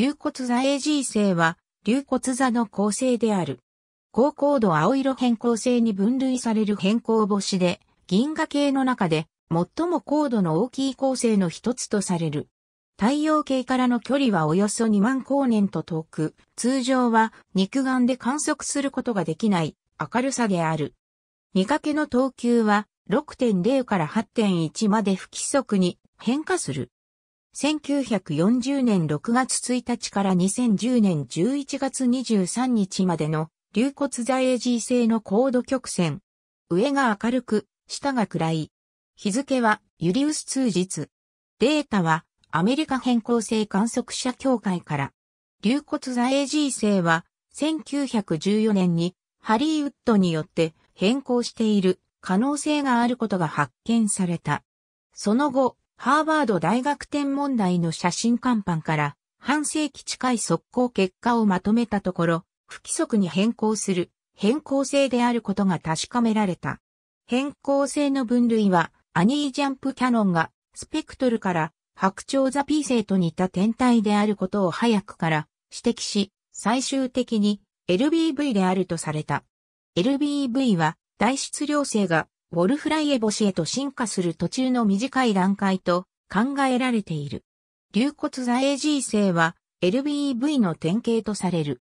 竜骨座 AG 星は、竜骨座の構成である。高高度青色変更性に分類される変更星で、銀河系の中で最も高度の大きい構成の一つとされる。太陽系からの距離はおよそ2万光年と遠く、通常は肉眼で観測することができない明るさである。見かけの等級は6.0から8.1まで不規則に変化する。1940年6月1日から2010年11月23日までの流骨座 AG 製の高度曲線。上が明るく、下が暗い。日付はユリウス通日。データはアメリカ変更性観測者協会から。流骨座 AG 製は1914年にハリーウッドによって変更している可能性があることが発見された。その後、ハーバード大学天文台の写真看板から半世紀近い速攻結果をまとめたところ、不規則に変更する変更性であることが確かめられた。変更性の分類は、アニージャンプキャノンがスペクトルから白鳥座 P 星と似た天体であることを早くから指摘し、最終的に LBV であるとされた。LBV は大質量性がウォルフライエボシへと進化する途中の短い段階と考えられている。流骨座 AG 性は LBEV の典型とされる。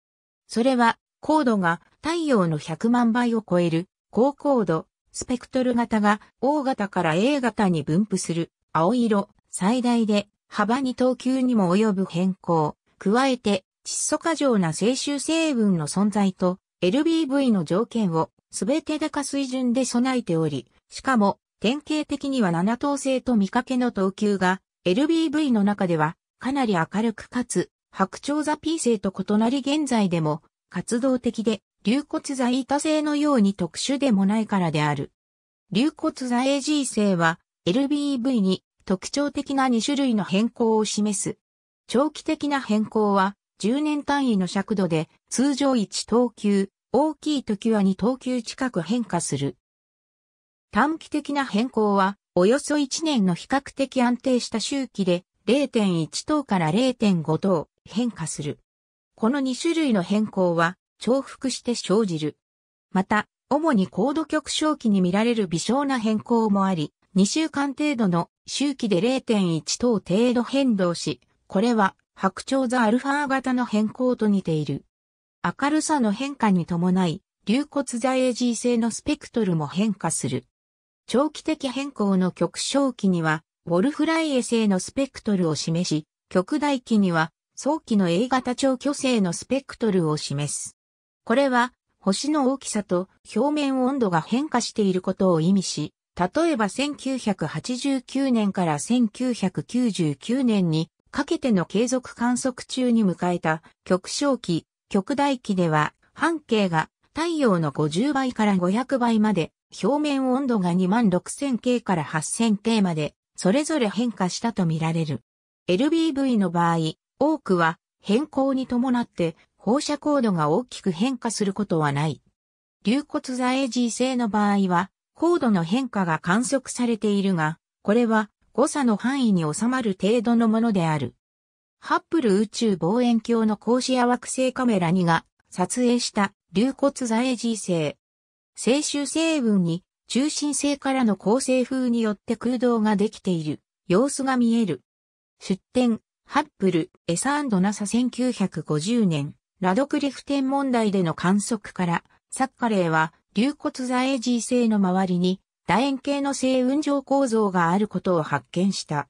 それは高度が太陽の100万倍を超える高高度、スペクトル型が O 型から A 型に分布する青色、最大で幅に等級にも及ぶ変更。加えて窒素過剰な静臭成分の存在と LBV の条件をすべて高水準で備えており、しかも、典型的には7等星と見かけの等級が、LBV の中では、かなり明るくかつ、白鳥座 P 星と異なり現在でも、活動的で、流骨座板星のように特殊でもないからである。流骨座 AG 星は、LBV に特徴的な2種類の変更を示す。長期的な変更は、10年単位の尺度で、通常1等級、大きい時は2等級近く変化する。短期的な変更は、およそ1年の比較的安定した周期で0.1等から0.5等変化する。この2種類の変更は重複して生じる。また、主に高度極小期に見られる微小な変更もあり、2週間程度の周期で0.1等程度変動し、これは白鳥座アルファ型の変更と似ている。明るさの変化に伴い、流骨エジー性のスペクトルも変化する。長期的変更の極小期には、ウォルフライエ性のスペクトルを示し、極大期には、早期の A 型超巨星のスペクトルを示す。これは、星の大きさと表面温度が変化していることを意味し、例えば1989年から1999年にかけての継続観測中に迎えた極小期極大期では半径が太陽の50倍から500倍まで、表面温度が2万6000 K から8000 K まで、それぞれ変化したとみられる。LBV の場合、多くは変更に伴って放射高度が大きく変化することはない。流骨座 AG 性の場合は、高度の変化が観測されているが、これは誤差の範囲に収まる程度のものである。ハッブル宇宙望遠鏡の光子や惑星カメラ2が撮影した流骨座 a 磁星。静州成分に中心星からの構成風によって空洞ができている様子が見える。出展、ハッブル、エサナサ。s a 1 9 5 0年、ラドクリフ天問題での観測から、サッカレーは流骨座 a 磁星の周りに楕円形の星雲状構造があることを発見した。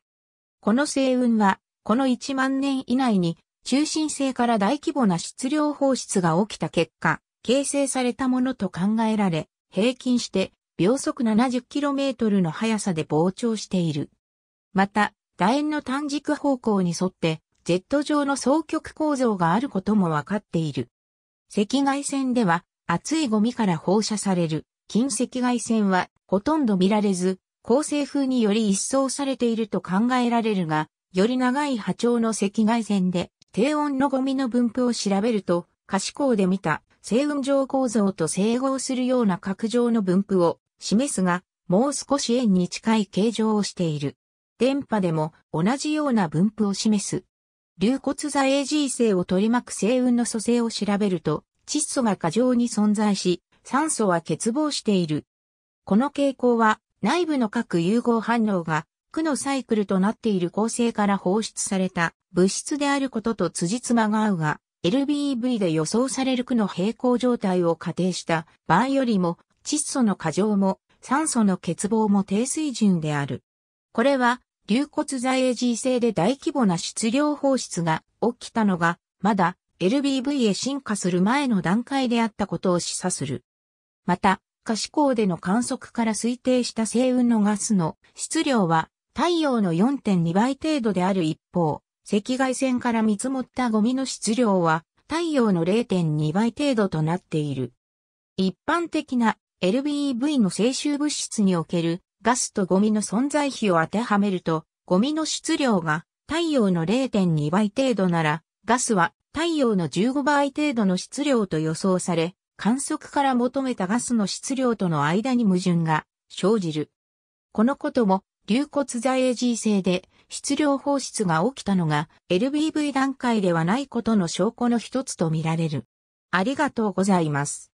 この星雲はこの1万年以内に中心性から大規模な質量放出が起きた結果、形成されたものと考えられ、平均して秒速 70km の速さで膨張している。また、楕円の単軸方向に沿って、ジェット状の双極構造があることもわかっている。赤外線では、熱いゴミから放射される近赤外線はほとんど見られず、構成風により一掃されていると考えられるが、より長い波長の赤外線で低温のゴミの分布を調べると、可視光で見た星雲状構造と整合するような角状の分布を示すが、もう少し円に近い形状をしている。電波でも同じような分布を示す。流骨座 AG 性を取り巻く星雲の組成を調べると、窒素が過剰に存在し、酸素は欠乏している。この傾向は内部の各融合反応が区のサイクルとなっている構成から放出された物質であることと辻褄が合うが、LBEV で予想される区の平行状態を仮定した場合よりも、窒素の過剰も酸素の欠乏も低水準である。これは、流骨剤 AG 性で大規模な質量放出が起きたのが、まだ LBV へ進化する前の段階であったことを示唆する。また、可視光での観測から推定した星雲のガスの質量は太陽の4.2倍程度である一方、赤外線から見積もったゴミの質量は太陽の0.2倍程度となっている。一般的な LBEV の静臭物質におけるガスとゴミの存在比を当てはめると、ゴミの質量が太陽の0.2倍程度なら、ガスは太陽の15倍程度の質量と予想され、観測から求めたガスの質量との間に矛盾が生じる。このことも流骨在エジー制で質量放出が起きたのが LBV 段階ではないことの証拠の一つとみられる。ありがとうございます。